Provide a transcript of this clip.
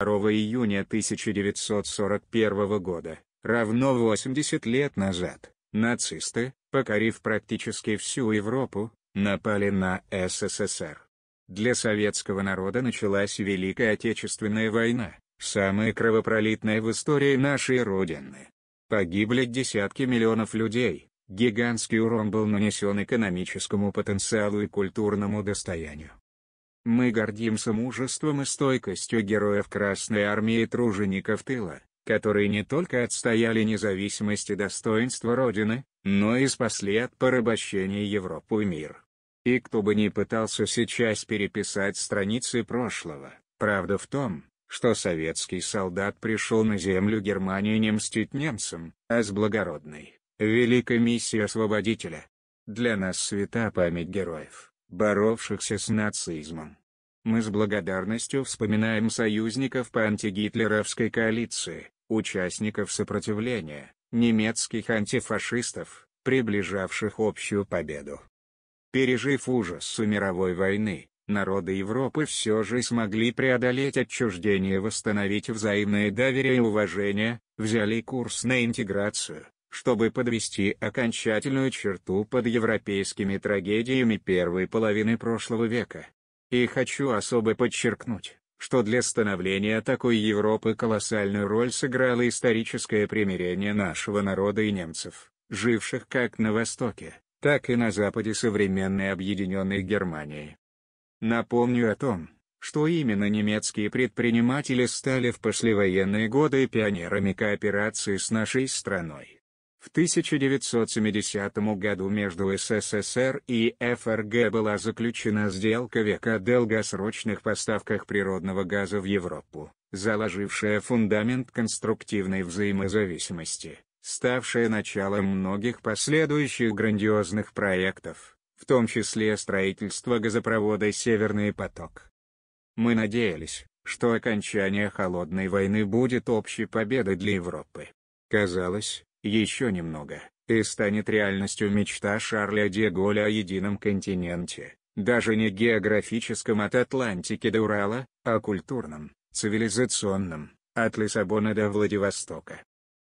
2 июня 1941 года, равно 80 лет назад, нацисты, покорив практически всю Европу, напали на СССР. Для советского народа началась Великая Отечественная война, самая кровопролитная в истории нашей Родины. Погибли десятки миллионов людей, гигантский урон был нанесен экономическому потенциалу и культурному достоянию. Мы гордимся мужеством и стойкостью героев Красной Армии и тружеников тыла, которые не только отстояли независимость и достоинство Родины, но и спасли от порабощения Европу и мир. И кто бы ни пытался сейчас переписать страницы прошлого, правда в том, что советский солдат пришел на землю Германии не мстить немцам, а с благородной, великой миссией освободителя. Для нас свята память героев, боровшихся с нацизмом. Мы с благодарностью вспоминаем союзников по антигитлеровской коалиции, участников сопротивления, немецких антифашистов, приближавших общую победу. Пережив ужасы мировой войны, народы Европы все же смогли преодолеть отчуждение восстановить взаимное доверие и уважение, взяли курс на интеграцию, чтобы подвести окончательную черту под европейскими трагедиями первой половины прошлого века. И хочу особо подчеркнуть, что для становления такой Европы колоссальную роль сыграло историческое примирение нашего народа и немцев, живших как на Востоке, так и на Западе современной объединенной Германии. Напомню о том, что именно немецкие предприниматели стали в послевоенные годы пионерами кооперации с нашей страной. В 1970 году между СССР и ФРГ была заключена сделка века о долгосрочных поставках природного газа в Европу, заложившая фундамент конструктивной взаимозависимости, ставшая началом многих последующих грандиозных проектов, в том числе строительство газопровода «Северный поток». Мы надеялись, что окончание Холодной войны будет общей победой для Европы. Казалось, еще немного, и станет реальностью мечта Шарля де Голля о едином континенте, даже не географическом от Атлантики до Урала, а культурном, цивилизационном, от Лиссабона до Владивостока.